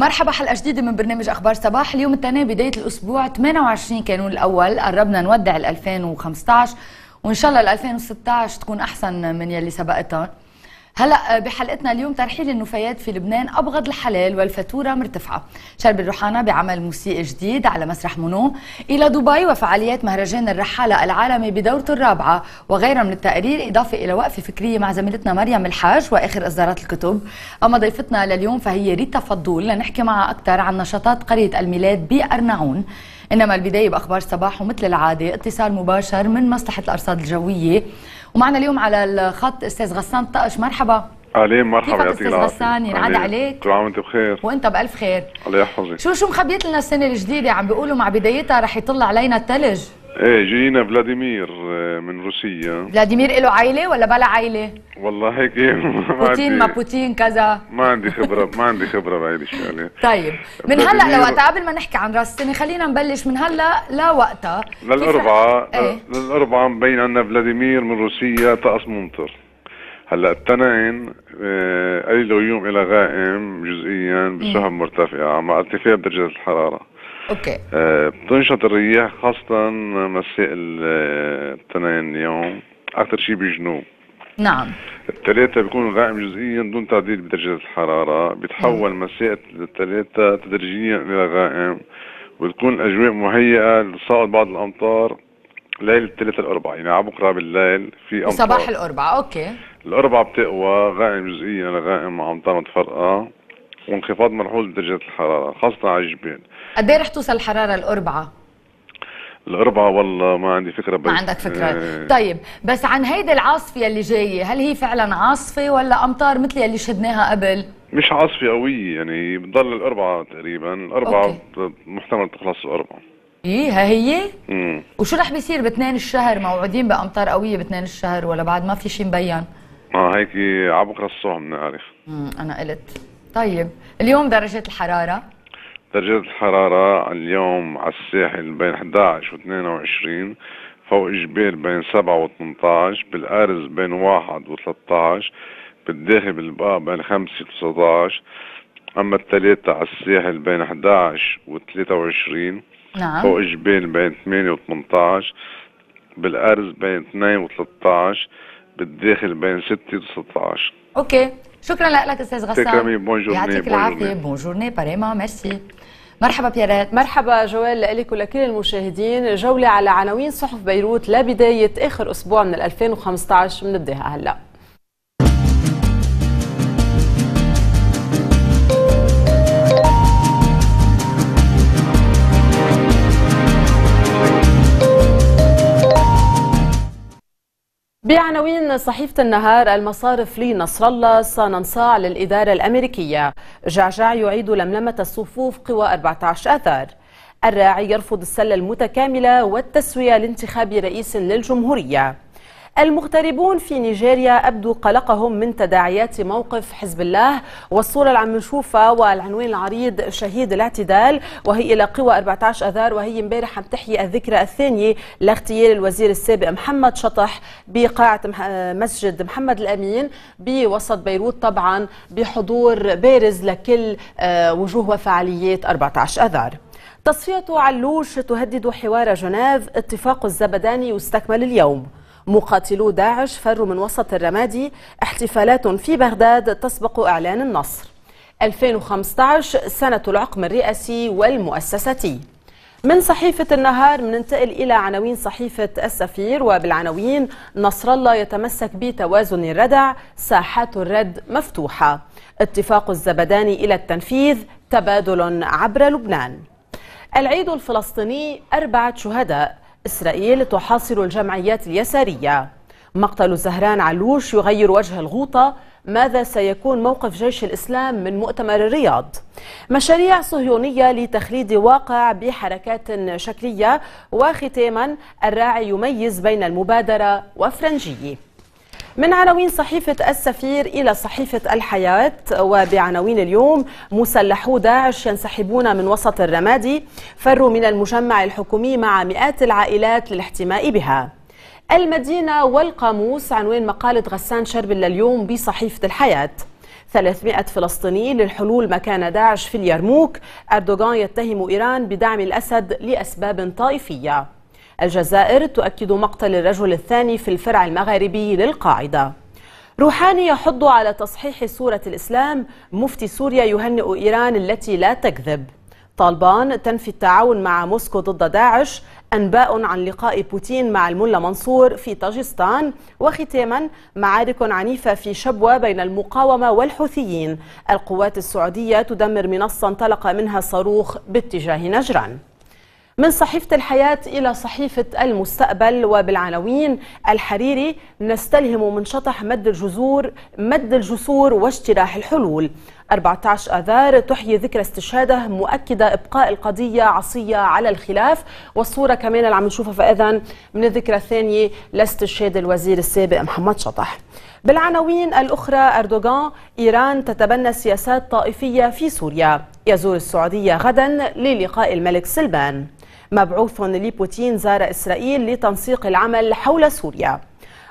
مرحبا حلقه جديده من برنامج اخبار صباح اليوم الثاني بدايه الاسبوع 28 كانون الاول قربنا نودع 2015 وان شاء الله 2016 تكون احسن من يلي سبقتها هلا آه، بحلقتنا اليوم ترحيل النفايات في لبنان ابغض الحلال والفاتوره مرتفعه شرب الروحانة بعمل موسيقي جديد على مسرح مونو الى دبي وفعاليات مهرجان الرحاله العالمي بدورته الرابعه وغيرها من التقارير اضافه الى وقفه فكريه مع زميلتنا مريم الحاج واخر اصدارات الكتب اما ضيفتنا لليوم فهي ريتا فضول لنحكي معها اكثر عن نشاطات قريه الميلاد بارنعون إنما البداية بأخبار الصباح ومثل العادة اتصال مباشر من مصلحة الأرصاد الجوية ومعنا اليوم على الخط أستاذ غسان طقش مرحبا اهلين مرحبا يعطيك العافيه استاذ غسان ينعاد عليك كل عام وانت بخير وانت بالف خير الله يحفظك شو شو مخبيت لنا السنه الجديده عم بيقولوا مع بدايتها رح يطل علينا الثلج ايه جينا فلاديمير آه، من روسيا فلاديمير له عيله ولا بلا عيله؟ والله هيك بوتين ما بوتين كذا ما عندي خبره ما عندي خبره بهي الشغله طيب من هلا لوقتها قبل ما نحكي عن راس السنه خلينا نبلش من هلا لوقتها للاربعاء ايه؟ للاربعاء مبين عندنا فلاديمير من روسيا طقس ممطر هلا التنين آه، قليل غيوم الى غائم جزئيا بسهم مرتفعه مع ارتفاع درجه الحراره اوكي بتنشط آه، الرياح خاصة مساء الاثنين اليوم أكثر شيء بالجنوب نعم الثلاثة بيكون غائم جزئيا دون تعديل بدرجات الحرارة بيتحول مساء الثلاثة تدريجيا إلى غائم وتكون الأجواء مهيئة لصاعد بعض الأمطار ليلة الثلاثة الأربعة يعني على بكرة بالليل في أمطار صباح الأربعة أوكي الأربعة بتقوى غائم جزئيا إلى غائم مع أمطار متفرقة وانخفاض ملحوظ بدرجات الحرارة خاصة على الجبال قد ايه رح توصل الحراره الاربعه الأربعة والله ما عندي فكرة بي. ما عندك فكرة آه. طيب بس عن هيدي العاصفة اللي جاية هل هي فعلا عاصفة ولا أمطار مثل اللي شدناها قبل مش عاصفة قوية يعني بتضل الأربعة تقريبا الأربعة محتمل تخلص الأربعة ايه ها هي؟ امم وشو رح بيصير باثنين الشهر موعودين بامطار قويه باثنين الشهر ولا بعد ما في شيء مبين؟ اه هيك عبكره الصبح بنعرف امم انا قلت طيب اليوم درجه الحراره درجات الحرارة اليوم على الساحل بين 11 و 22 فوق جبال بين 7 و 18 بالأرز بين 1 و 13 بالداخل بالبقى بين 5 و 19 أما الثلاثة على الساحل بين 11 و 23 نعم فوق جبال بين 8 و 18 بالأرز بين 2 و 13 بالداخل بين 6 و 16 اوكي شكرا لك استاذ غسان بون جورني يعطيك العافيه بون جورني باريما ميرسي مرحبا بيارات مرحبا جوال لك ولكل المشاهدين جولة على عناوين صحف بيروت لبداية آخر أسبوع من 2015 بنبداها هلأ بعناوين صحيفة النهار المصارف لنصر الله صاننصاع للإدارة الأمريكية جعجع يعيد لملمة الصفوف قوى 14 أذار الراعي يرفض السلة المتكاملة والتسوية لانتخاب رئيس للجمهورية المغتربون في نيجيريا أبدوا قلقهم من تداعيات موقف حزب الله والصورة اللي عم نشوفها والعنوان العريض شهيد الاعتدال وهي إلى قوى 14 أذار وهي امبارح عم تحيي الذكرى الثانية لاغتيال الوزير السابق محمد شطح بقاعة مسجد محمد الأمين بوسط بيروت طبعا بحضور بارز لكل آه، وجوه وفعاليات 14 أذار تصفية علوش تهدد حوار جنيف اتفاق الزبداني يستكمل اليوم مقاتلو داعش فروا من وسط الرمادي احتفالات في بغداد تسبق إعلان النصر 2015 سنة العقم الرئاسي والمؤسساتي من صحيفة النهار مننتقل إلى عناوين صحيفة السفير وبالعناوين نصر الله يتمسك بتوازن الردع ساحات الرد مفتوحة اتفاق الزبداني إلى التنفيذ تبادل عبر لبنان العيد الفلسطيني أربعة شهداء إسرائيل تحاصر الجمعيات اليسارية مقتل زهران علوش يغير وجه الغوطة ماذا سيكون موقف جيش الإسلام من مؤتمر الرياض مشاريع صهيونية لتخليد واقع بحركات شكلية وختاما الراعي يميز بين المبادرة وفرنجيه من عناوين صحيفة السفير إلى صحيفة الحياة وبعناوين اليوم مسلحو داعش ينسحبون من وسط الرمادي فروا من المجمع الحكومي مع مئات العائلات للاحتماء بها المدينة والقاموس عنوان مقالة غسان شربل لليوم بصحيفة الحياة 300 فلسطيني للحلول مكان داعش في اليرموك أردوغان يتهم إيران بدعم الأسد لأسباب طائفية الجزائر تؤكد مقتل الرجل الثاني في الفرع المغاربي للقاعدة روحاني يحض على تصحيح صورة الإسلام مفتي سوريا يهنئ إيران التي لا تكذب طالبان تنفي التعاون مع موسكو ضد داعش أنباء عن لقاء بوتين مع الملا منصور في طاجستان وختاما معارك عنيفة في شبوة بين المقاومة والحوثيين القوات السعودية تدمر منصة انطلق منها صاروخ باتجاه نجران من صحيفة الحياة إلى صحيفة المستقبل وبالعناوين الحريري نستلهم من شطح مد الجزور مد الجسور واجتراح الحلول 14 آذار تحيي ذكرى استشهاده مؤكدة إبقاء القضية عصية على الخلاف والصورة كمان اللي عم نشوفها فإذا من الذكرى الثانية لاستشهاد الوزير السابق محمد شطح بالعناوين الأخرى أردوغان إيران تتبنى سياسات طائفية في سوريا يزور السعودية غدا للقاء الملك سلمان مبعوث لبوتين زار إسرائيل لتنسيق العمل حول سوريا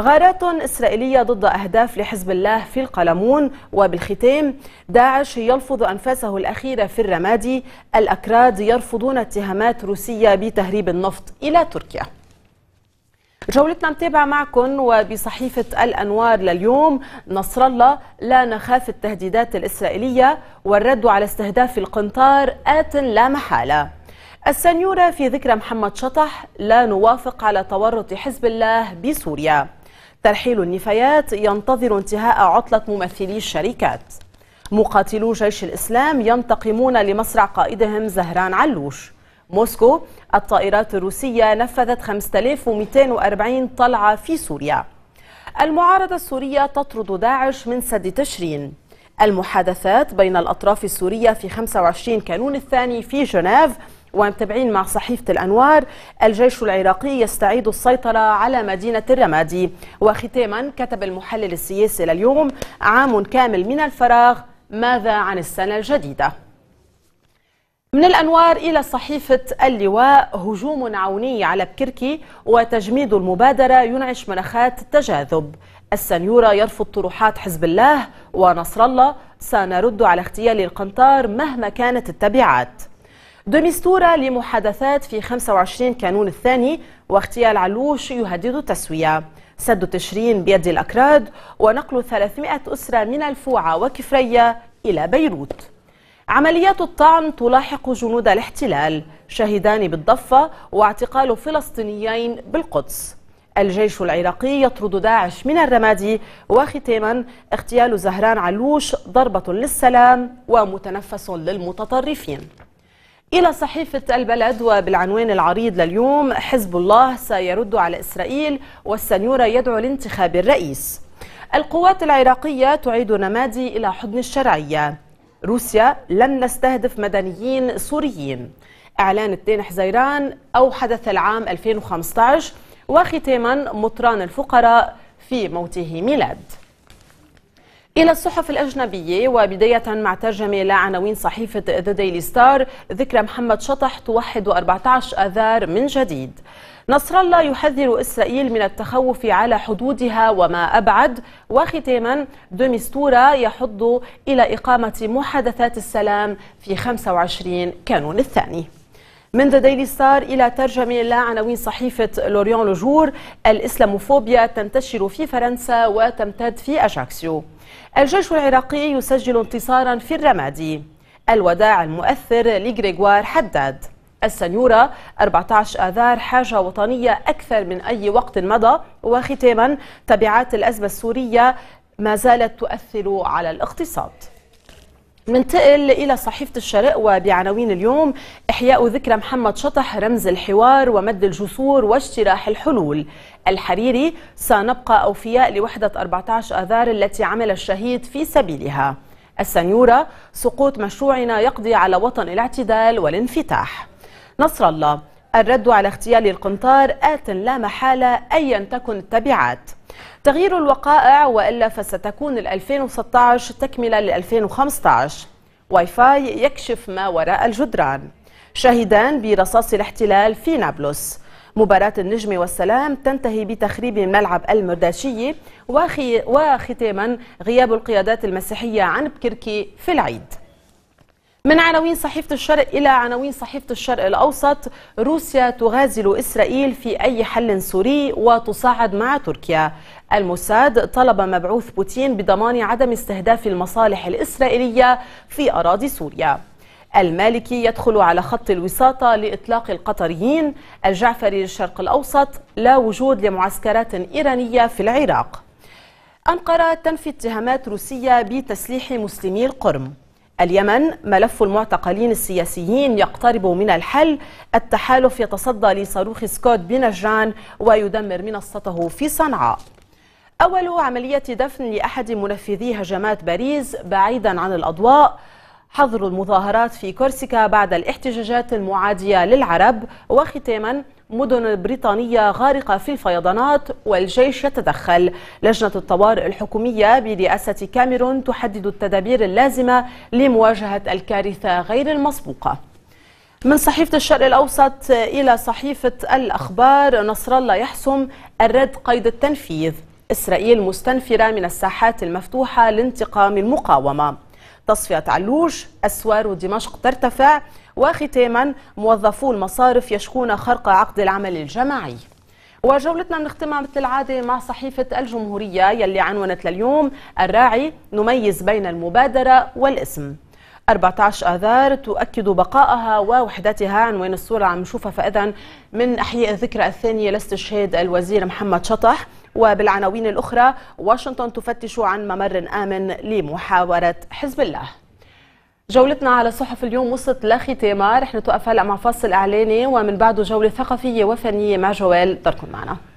غارات إسرائيلية ضد أهداف لحزب الله في القلمون وبالختام داعش يلفظ أنفاسه الأخيرة في الرمادي الأكراد يرفضون اتهامات روسية بتهريب النفط إلى تركيا جولتنا متابعة معكم وبصحيفة الأنوار لليوم نصر الله لا نخاف التهديدات الإسرائيلية والرد على استهداف القنطار آت لا محالة السنيورة في ذكرى محمد شطح لا نوافق على تورط حزب الله بسوريا ترحيل النفايات ينتظر انتهاء عطلة ممثلي الشركات مقاتلو جيش الإسلام ينتقمون لمصرع قائدهم زهران علوش موسكو الطائرات الروسية نفذت 5240 طلعة في سوريا المعارضة السورية تطرد داعش من سد تشرين المحادثات بين الأطراف السورية في 25 كانون الثاني في جنيف ومتابعين مع صحيفة الأنوار الجيش العراقي يستعيد السيطرة على مدينة الرمادي وختاما كتب المحلل السياسي لليوم عام كامل من الفراغ ماذا عن السنة الجديدة؟ من الأنوار إلى صحيفة اللواء هجوم عوني على بكركي وتجميد المبادرة ينعش مناخات التجاذب السنيورة يرفض طروحات حزب الله ونصر الله سنرد على اغتيال القنطار مهما كانت التبعات دمستورة لمحادثات في 25 كانون الثاني واغتيال علوش يهدد التسوية سد تشرين بيد الأكراد ونقل 300 أسرة من الفوعة وكفرية إلى بيروت عمليات الطعن تلاحق جنود الاحتلال شهدان بالضفة واعتقال فلسطينيين بالقدس الجيش العراقي يطرد داعش من الرمادي وختاما اغتيال زهران علوش ضربة للسلام ومتنفس للمتطرفين إلى صحيفة البلد وبالعنوان العريض لليوم حزب الله سيرد على إسرائيل والسنيورة يدعو لانتخاب الرئيس القوات العراقية تعيد نمادي إلى حضن الشرعية روسيا لن نستهدف مدنيين سوريين إعلان 2 حزيران أو حدث العام 2015 وختاما مطران الفقراء في موته ميلاد إلى الصحف الأجنبية وبداية مع ترجمة لعناوين صحيفة ذا ديلي ستار ذكرى محمد شطح توحد 14 آذار من جديد نصر الله يحذر إسرائيل من التخوف على حدودها وما أبعد وختاما دوميستورا يحض إلى إقامة محادثات السلام في 25 كانون الثاني من ذا ديلي ستار إلى ترجمة لعناوين عناوين صحيفة لوريون لوجور الإسلاموفوبيا تنتشر في فرنسا وتمتد في أجاكسيو الجيش العراقي يسجل انتصارا في الرمادي الوداع المؤثر لغريغوار حداد السنيورة 14 آذار حاجة وطنية أكثر من أي وقت مضى وختاما تبعات الأزمة السورية ما زالت تؤثر على الاقتصاد ننتقل إلى صحيفة الشرق وبعناوين اليوم إحياء ذكرى محمد شطح رمز الحوار ومد الجسور واجتراح الحلول الحريري سنبقى أوفياء لوحدة 14 آذار التي عمل الشهيد في سبيلها السنيورة سقوط مشروعنا يقضي على وطن الاعتدال والانفتاح نصر الله الرد على اغتيال القنطار آت لا محالة أيا تكن التبعات تغيير الوقائع وإلا فستكون 2016 تكملة ل 2015 واي فاي يكشف ما وراء الجدران شاهدان برصاص الاحتلال في نابلس مباراة النجم والسلام تنتهي بتخريب ملعب المرداشي وختاما غياب القيادات المسيحية عن بكركي في العيد من عناوين صحيفة الشرق إلى عناوين صحيفة الشرق الأوسط روسيا تغازل إسرائيل في أي حل سوري وتصاعد مع تركيا الموساد طلب مبعوث بوتين بضمان عدم استهداف المصالح الإسرائيلية في أراضي سوريا المالكي يدخل على خط الوساطة لإطلاق القطريين الجعفري للشرق الأوسط لا وجود لمعسكرات إيرانية في العراق أنقرة تنفي اتهامات روسية بتسليح مسلمي القرم اليمن ملف المعتقلين السياسيين يقترب من الحل التحالف يتصدى لصاروخ سكوت بنجان ويدمر منصته في صنعاء أول عملية دفن لأحد منفذي هجمات باريس بعيدا عن الأضواء حظر المظاهرات في كورسيكا بعد الاحتجاجات المعادية للعرب وختاما مدن بريطانية غارقة في الفيضانات والجيش يتدخل لجنة الطوارئ الحكومية برئاسة كاميرون تحدد التدابير اللازمة لمواجهة الكارثة غير المسبوقة من صحيفة الشرق الأوسط إلى صحيفة الأخبار نصر الله يحسم الرد قيد التنفيذ إسرائيل مستنفرة من الساحات المفتوحة لانتقام المقاومة تصفية علوج أسوار دمشق ترتفع وختاما موظفو المصارف يشكون خرق عقد العمل الجماعي وجولتنا بنختمها مثل العادة مع صحيفة الجمهورية يلي عنونت لليوم الراعي نميز بين المبادرة والاسم 14 آذار تؤكد بقائها ووحدتها عنوان الصورة عم نشوفها فإذا من أحياء الذكرى الثانية لاستشهاد الوزير محمد شطح وبالعناوين الأخرى واشنطن تفتش عن ممر آمن لمحاورة حزب الله جولتنا على الصحف اليوم وصلت لختامها رح نتوقف هلا مع فاصل اعلاني ومن بعده جوله ثقافيه وفنيه مع جوال تركن معنا